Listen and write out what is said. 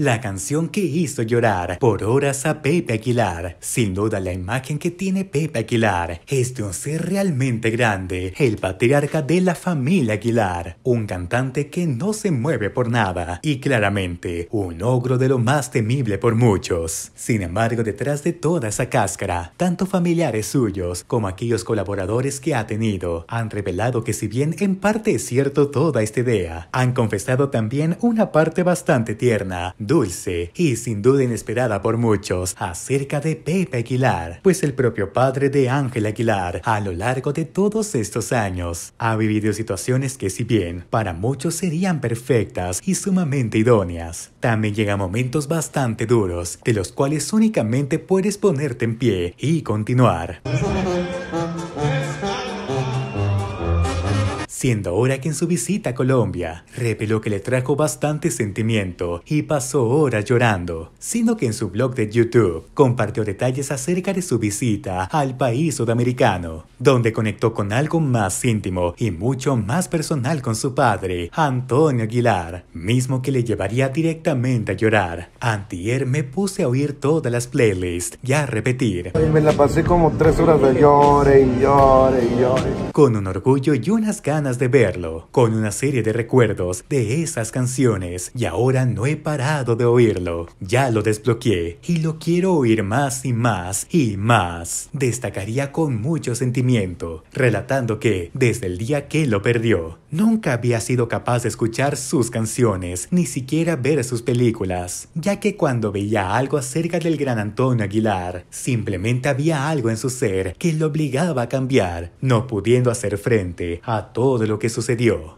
la canción que hizo llorar por horas a Pepe Aguilar. Sin duda la imagen que tiene Pepe Aguilar es de un ser realmente grande, el patriarca de la familia Aguilar, un cantante que no se mueve por nada y claramente un ogro de lo más temible por muchos. Sin embargo, detrás de toda esa cáscara, tanto familiares suyos como aquellos colaboradores que ha tenido han revelado que si bien en parte es cierto toda esta idea, han confesado también una parte bastante tierna dulce y sin duda inesperada por muchos acerca de Pepe Aguilar, pues el propio padre de Ángel Aguilar a lo largo de todos estos años ha vivido situaciones que si bien para muchos serían perfectas y sumamente idóneas, también llegan momentos bastante duros de los cuales únicamente puedes ponerte en pie y continuar. siendo ahora que en su visita a Colombia reveló que le trajo bastante sentimiento y pasó horas llorando, sino que en su blog de YouTube compartió detalles acerca de su visita al país sudamericano, donde conectó con algo más íntimo y mucho más personal con su padre, Antonio Aguilar, mismo que le llevaría directamente a llorar. Antier me puse a oír todas las playlists y a repetir. me la pasé como tres horas de llore y llore y llore. Con un orgullo y unas ganas de verlo, con una serie de recuerdos de esas canciones y ahora no he parado de oírlo. Ya lo desbloqueé y lo quiero oír más y más y más. Destacaría con mucho sentimiento, relatando que desde el día que lo perdió, Nunca había sido capaz de escuchar sus canciones, ni siquiera ver sus películas, ya que cuando veía algo acerca del gran Antonio Aguilar, simplemente había algo en su ser que lo obligaba a cambiar, no pudiendo hacer frente a todo lo que sucedió.